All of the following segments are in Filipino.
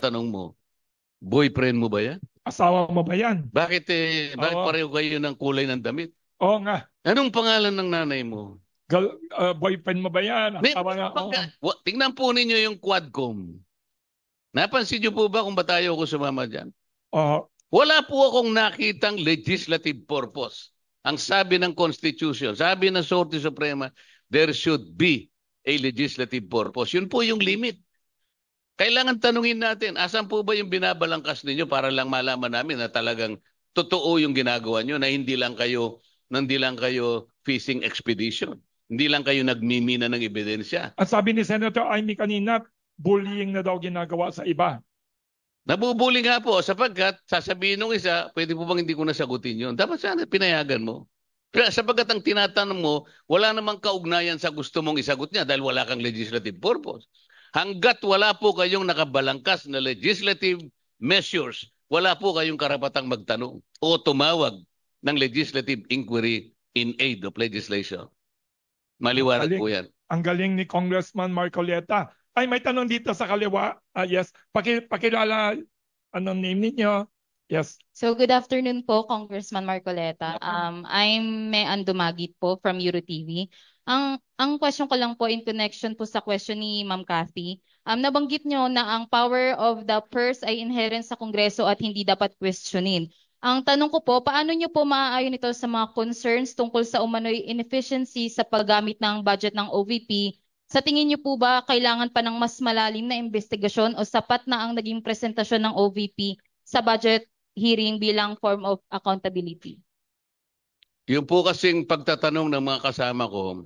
tanong mo, boyfriend mo ba yan? Asawa mo ba yan? Bakit eh, bakit pareho kayo ng kulay ng damit? Oo nga. Anong pangalan ng nanay mo? Girl, uh, ah, boyfriend mo ba yan? May- Asawa na. oh. wa- tingnan po ninyo yung quadcom. Napansin niyo po ba kung ba tayo ako sumama dyan? Oo. Wala po akong nakitang legislative purpose. Ang sabi ng Constitution, sabi ng Sorte Suprema, there should be a legislative purpose. Yun po yung limit. Kailangan tanungin natin, asan po ba yung binabalangkas ninyo para lang malaman namin na talagang totoo yung ginagawa nyo na hindi lang kayo, hindi lang kayo fishing expedition. Hindi lang kayo nagmimina ng ebidensya. Ang sabi ni Senator Amy kanina, bullying na daw ginagawa sa iba. Nabubuli nga po sapagkat sasabihin nung isa, pwede po bang hindi ko nasagutin yun? Dapat sana pinayagan mo. Pero sapagkat ang tinatanong mo, wala namang kaugnayan sa gusto mong isagot niya dahil wala kang legislative purpose. Hanggat wala po kayong nakabalangkas na legislative measures, wala po kayong karapatang magtanong o tumawag ng legislative inquiry in aid of legislation. Maliwanag po yan. Ang galing ni Congressman Marcoleta. Ay, may tanong dito sa kaliwa. Uh, yes, Paki, pakilala anong name ninyo. Yes. So good afternoon po, Congressman Marcoleta. Um, I'm May Andumagit po from Euro TV. Ang ang question ko lang po in connection po sa question ni Ma'am Cathy. Um, nabanggit nyo na ang power of the purse ay inherent sa Kongreso at hindi dapat questionin. Ang tanong ko po, paano nyo po maaayon ito sa mga concerns tungkol sa umano'y inefficiency sa paggamit ng budget ng OVP? Sa tingin nyo po ba kailangan pa ng mas malalim na investigasyon o sapat na ang naging presentasyon ng OVP sa budget hearing bilang form of accountability? Yung po kasing pagtatanong ng mga kasama ko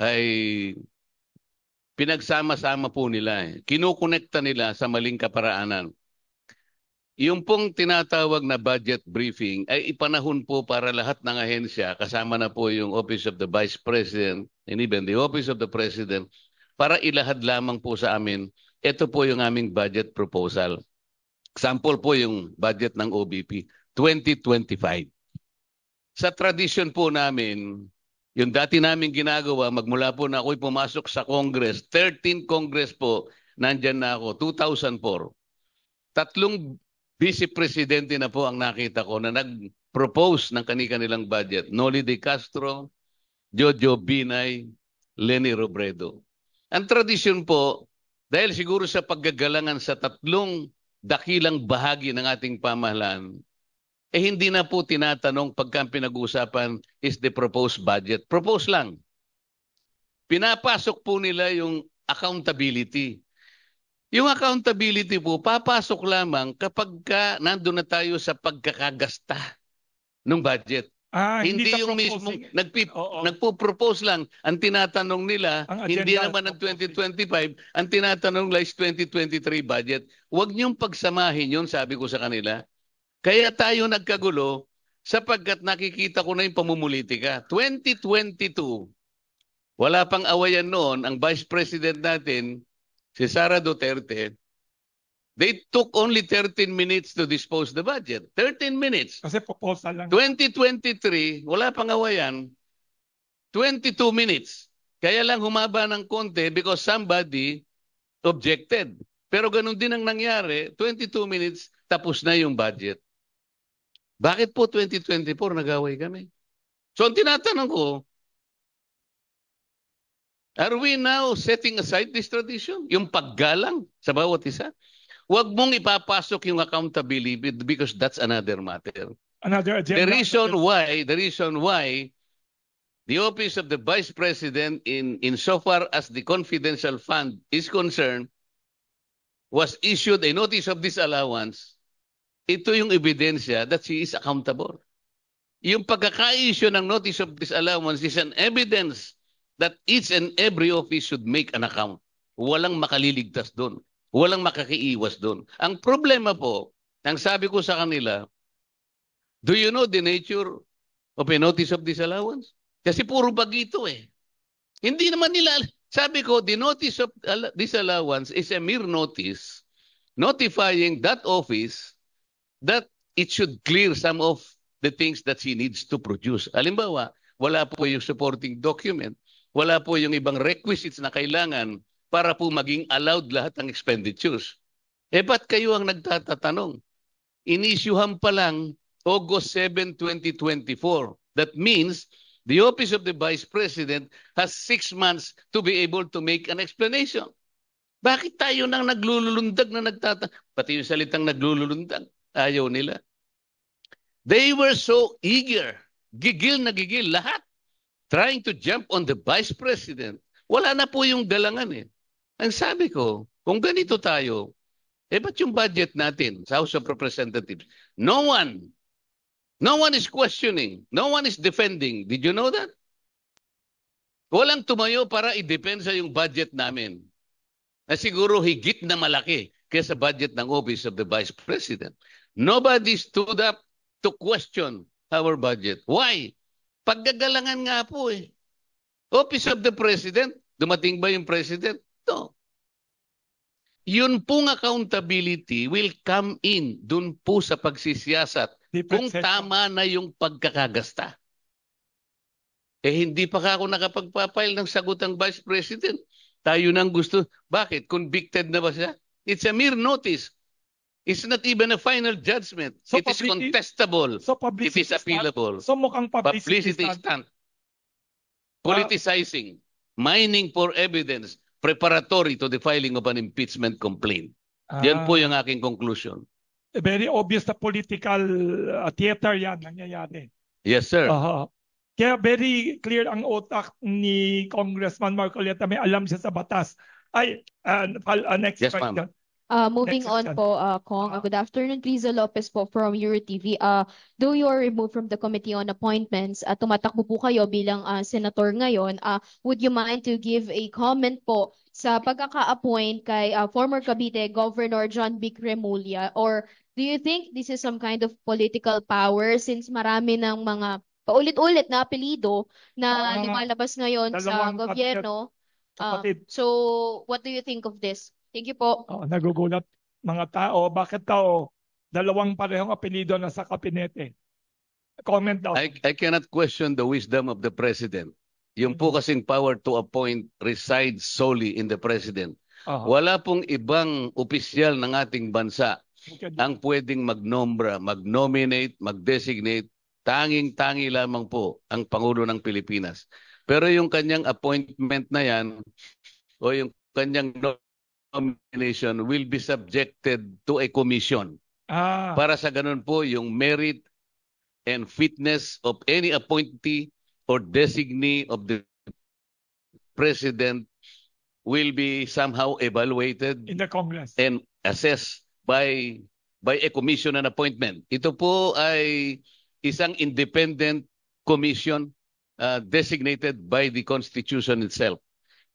ay pinagsama-sama po nila. Eh. Kinukonekta nila sa maling kaparaanan. Yung pong tinatawag na budget briefing ay ipanahon po para lahat ng ahensya, kasama na po yung Office of the Vice President and even the Office of the President, para ilahad lamang po sa amin, ito po yung aming budget proposal. Example po yung budget ng OBP 2025. Sa tradisyon po namin, yung dati namin ginagawa, magmula po na ako'y pumasok sa Congress, 13 Congress po, nandyan na ako, 2004. Tatlong vice presidente na po ang nakita ko na nag-propose ng kanilang budget. Noli De Castro, Jojo Binay, Lenny Robredo. Ang tradisyon po, dahil siguro sa paggagalangan sa tatlong dakilang bahagi ng ating pamahalaan, eh hindi na po tinatanong pagka pinag-uusapan is the proposed budget. Propose lang. Pinapasok po nila yung accountability. Yung accountability po, papasok lamang kapag ka nandun na tayo sa pagkakagasta ng budget. Ah, hindi, hindi yung mismo nagpi, nagpo-propose lang ang tinatanong nila ang hindi naman ng 2025 ang tinatanong lang is 2023 budget. Huwag niyong pagsamahin 'yon sabi ko sa kanila. Kaya tayo nagkagulo sapagkat nakikita ko na yung pamumulitika. 2022, wala pang awayan noon ang Vice President natin, si Sara Duterte, They took only 13 minutes to dispose the budget. 13 minutes. Kasi proposal lang. 2023, wala pang awayan. 22 minutes. Kaya lang humaba ng konti because somebody objected. Pero ganun din ang nangyari. 22 minutes, tapos na yung budget. Bakit po 2024 nagaway kami? So ang tinatanong ko, are we now setting aside this tradition? Yung paggalang sa bawat isa? Huwag mong ipapasok yung accountability because that's another matter. Another agenda. The reason why, the reason why the office of the vice president in in so far as the confidential fund is concerned was issued a notice of disallowance ito yung ebidensya that she is accountable. Yung pagkaka-issue ng notice of disallowance is an evidence that each and every office should make an account. Walang makaliligtas doon. Walang makakiiwas doon. Ang problema po, ang sabi ko sa kanila, do you know the nature of a notice of disallowance? Kasi puro bagito eh. Hindi naman nila, sabi ko, the notice of disallowance is a mere notice notifying that office that it should clear some of the things that she needs to produce. Halimbawa, wala po yung supporting document, wala po yung ibang requisites na kailangan para po maging allowed lahat ng expenditures. Eh ba't kayo ang nagtatatanong? Inisyuhan pa lang August 7, 2024. That means the Office of the Vice President has six months to be able to make an explanation. Bakit tayo nang naglululundag na nagtatanong? Pati yung salitang naglululundag. Ayaw nila. They were so eager, gigil na gigil lahat, trying to jump on the vice president. Wala na po yung galangan eh. Ang sabi ko, kung ganito tayo, eh ba't yung budget natin sa House of Representatives? No one, no one is questioning, no one is defending. Did you know that? Walang tumayo para i-depensa yung budget namin na siguro higit na malaki kaysa budget ng Office of the Vice President. Nobody stood up to question our budget. Why? Paggagalangan nga po eh. Office of the President, dumating ba yung President? No. Yun pong accountability will come in dun po sa pagsisiyasat kung tama na yung pagkakagasta. Eh hindi pa ka ako nakapagpapile ng sagot ng Vice President. Tayo nang gusto. Bakit? Convicted na ba siya? It's a mere notice. It's not even a final judgment. So, it is contestable. So it is appealable. Stunt. So mukhang publicity, publicity stunt. stunt. Politicizing, mining for evidence, preparatory to the filing of an impeachment complaint. Ah, yan po ah. yung aking conclusion. Very obvious na political uh, theater yan nangyayari. Yes, sir. Uh-huh. Kaya very clear ang utak ni Congressman Marcoleta. May alam siya sa batas. Ay, uh, uh, next yes, question. Uh, moving on po, uh, Kong. Uh, Good afternoon, Riza Lopez po from EuroTV. Uh, though you are removed from the Committee on Appointments, uh, tumatakbo po kayo bilang uh, senator ngayon. Uh, would you mind to give a comment po sa pagkaka-appoint kay uh, former Cavite Governor John B. Remulla? Or do you think this is some kind of political power since marami ng mga paulit-ulit na apelido na lumalabas ngayon sa gobyerno? Uh, so, what do you think of this? Thank you po. Oh, nagugulat mga tao. Bakit tao? Dalawang parehong apelido na sa kapinete. Comment daw. I, I cannot question the wisdom of the president. Yung po mm-hmm. kasing power to appoint resides solely in the president. Uh-huh. Wala pong ibang opisyal ng ating bansa okay. ang pwedeng magnombra, magnominate, magdesignate. Tanging-tangi lamang po ang Pangulo ng Pilipinas. Pero yung kanyang appointment na yan o yung kanyang nomination will be subjected to a commission. Ah. Para sa ganun po, yung merit and fitness of any appointee or designee of the president will be somehow evaluated in the Congress and assessed by by a commission and appointment. Ito po ay isang independent commission uh, designated by the Constitution itself.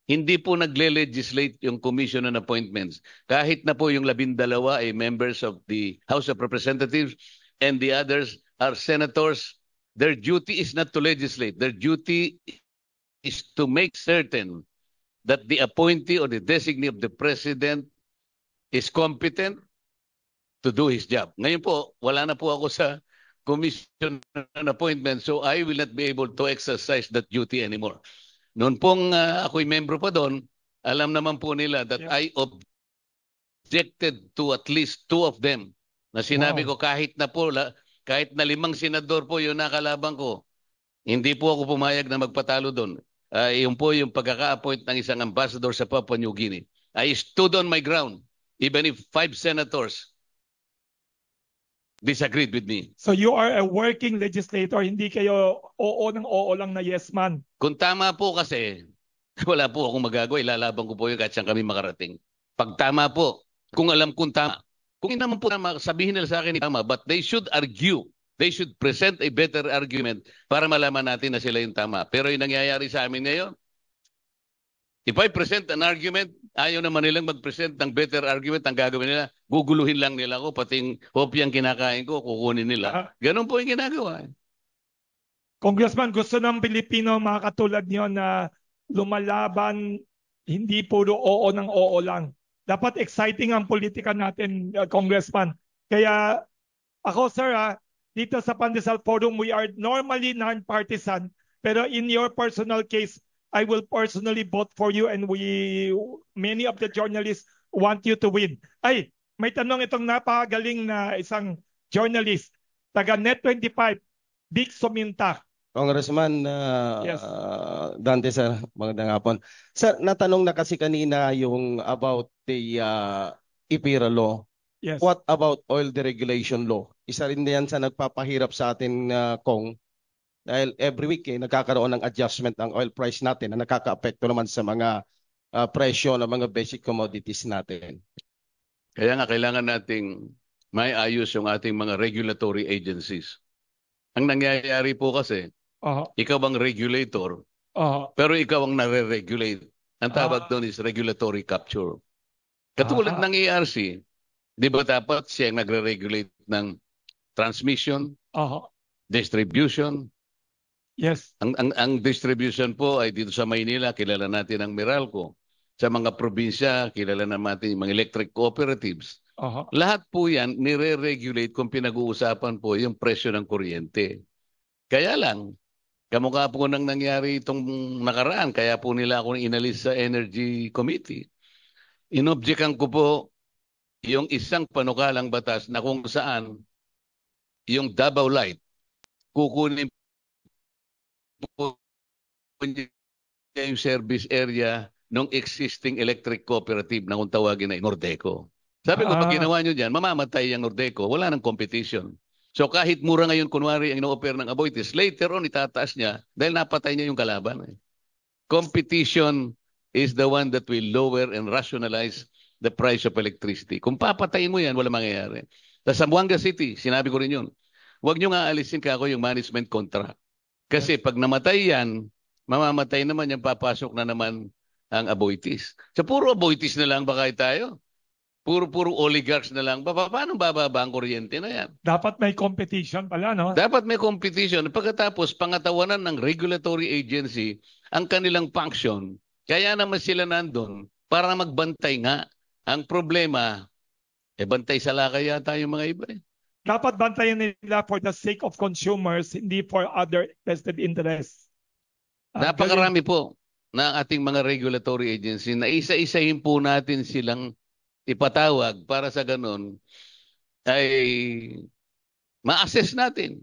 Hindi po nagle-legislate yung Commission on Appointments. Kahit na po yung labindalawa ay members of the House of Representatives and the others are senators, their duty is not to legislate. Their duty is to make certain that the appointee or the designee of the president is competent to do his job. Ngayon po, wala na po ako sa commission on appointments so I will not be able to exercise that duty anymore. Noon pong uh, ako'y membro pa doon, alam naman po nila that yeah. I objected to at least two of them. Na sinabi wow. ko kahit na po, la, kahit na limang senador po yung nakalaban ko, hindi po ako pumayag na magpatalo doon. Uh, yun po yung pagkaka-appoint ng isang ambassador sa Papua New Guinea. I stood on my ground, even if five senators disagreed with me. So you are a working legislator, hindi kayo oo ng oo lang na yes man. Kung tama po kasi, wala po akong magagawa. Ilalaban ko po yung kahit saan kami makarating. Pag tama po, kung alam kong tama, kung hindi naman po tama, sabihin nila sa akin tama, but they should argue. They should present a better argument para malaman natin na sila yung tama. Pero yung nangyayari sa amin ngayon, if I present an argument, ayaw naman nilang mag-present ng better argument. Ang gagawin nila, guguluhin lang nila ko, pati yung hopyang kinakain ko, kukunin nila. Ganun po yung ginagawa. Congressman, gusto ng Pilipino mga katulad niyo na lumalaban hindi puro oo ng oo lang. Dapat exciting ang politika natin, uh, Congressman. Kaya ako, sir, ha, ah, dito sa Pandesal Forum, we are normally non-partisan. Pero in your personal case, I will personally vote for you and we, many of the journalists want you to win. Ay, may tanong itong napakagaling na isang journalist, taga Net25, Vic Sumintak. Congressman uh, yes. uh, Dante sir, magandang hapon. Sir, natanong na kasi kanina yung about the uh, IPIRA law. Yes. What about oil deregulation law? Isa rin na yan sa nagpapahirap sa atin uh, kong dahil every week eh, nagkakaroon ng adjustment ang oil price natin na nakakaapekto naman sa mga uh, presyo ng mga basic commodities natin. Kaya nga kailangan nating may ayos yung ating mga regulatory agencies. Ang nangyayari po kasi, Uh-huh. Ikaw ang regulator. Uh-huh. Pero ikaw ang nare-regulate. Ang tawag uh-huh. doon is regulatory capture. Katulad uh-huh. ng ERC, di ba dapat siya ang nagre-regulate ng transmission, uh-huh. distribution, Yes. Ang, ang ang distribution po ay dito sa Maynila, kilala natin ang Meralco. Sa mga probinsya, kilala naman natin yung mga electric cooperatives. Uh-huh. Lahat po yan nire-regulate kung pinag-uusapan po yung presyo ng kuryente. Kaya lang, Kamukha po nang nangyari itong nakaraan, kaya po nila ako inalis sa Energy Committee. Inobjekan ko po yung isang panukalang batas na kung saan yung Davao Light kukunin po yung service area ng existing electric cooperative na kung tawagin na Nordeco. Sabi ko, ah. pag ginawa nyo dyan, mamamatay ang Nordeco. Wala nang competition. So kahit mura ngayon, kunwari, ang ino-offer ng Aboitiz, later on itataas niya dahil napatay niya yung kalaban. Competition is the one that will lower and rationalize the price of electricity. Kung papatayin mo yan, wala mangyayari. Sa Zamboanga City, sinabi ko rin yun, huwag niyo nga alisin ka ako yung management contract. Kasi pag namatay yan, mamamatay naman yung papasok na naman ang Aboitiz. Sa so, puro Aboitiz na lang ba kayo tayo? Puro-puro oligarchs na lang. Pa- paano bababa ang kuryente na yan? Dapat may competition pala, no? Dapat may competition. Pagkatapos, pangatawanan ng regulatory agency ang kanilang function. Kaya naman sila nandun para magbantay nga. Ang problema, eh bantay sa laka yata yung mga iba eh. Dapat bantayan nila for the sake of consumers, hindi for other vested interests. Uh, Napakarami po ng ating mga regulatory agency na isa-isahin po natin silang ipatawag para sa ganun ay ma-assess natin.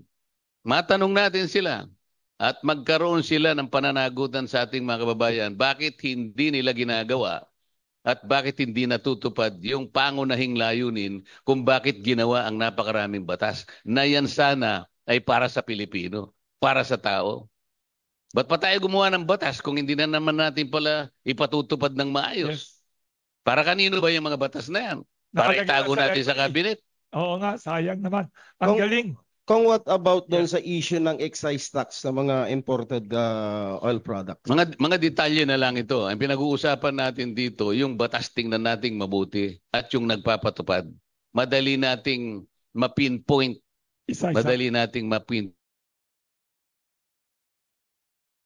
Matanong natin sila at magkaroon sila ng pananagutan sa ating mga kababayan. Bakit hindi nila ginagawa at bakit hindi natutupad yung pangunahing layunin kung bakit ginawa ang napakaraming batas na yan sana ay para sa Pilipino, para sa tao. Ba't pa tayo gumawa ng batas kung hindi na naman natin pala ipatutupad ng maayos? Yes. Para kanino ba yung mga batas na yan? Para Nakagagawa itago na natin sa cabinet. Oo nga, sayang naman. Ang Kung- galing. Kung what about doon sa issue ng excise tax sa mga imported uh, oil products? Mga mga detalye na lang ito. Ang pinag-uusapan natin dito, yung batas tingnan nating mabuti at yung nagpapatupad. Madali nating ma-pinpoint, Isa-isa. madali nating ma